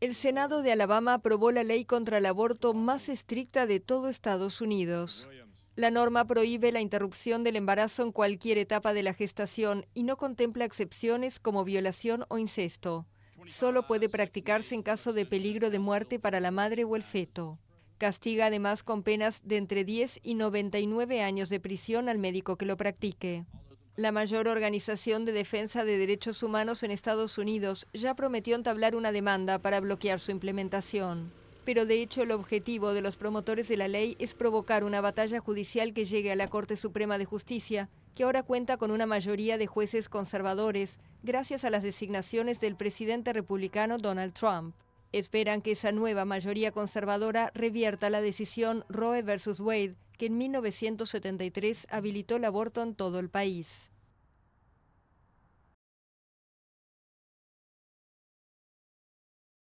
El Senado de Alabama aprobó la ley contra el aborto más estricta de todo Estados Unidos. La norma prohíbe la interrupción del embarazo en cualquier etapa de la gestación y no contempla excepciones como violación o incesto. Solo puede practicarse en caso de peligro de muerte para la madre o el feto. Castiga además con penas de entre 10 y 99 años de prisión al médico que lo practique. La mayor organización de defensa de derechos humanos en Estados Unidos ya prometió entablar una demanda para bloquear su implementación. Pero de hecho el objetivo de los promotores de la ley es provocar una batalla judicial que llegue a la Corte Suprema de Justicia, que ahora cuenta con una mayoría de jueces conservadores, gracias a las designaciones del presidente republicano Donald Trump. Esperan que esa nueva mayoría conservadora revierta la decisión Roe versus Wade que en 1973 habilitó el aborto en todo el país.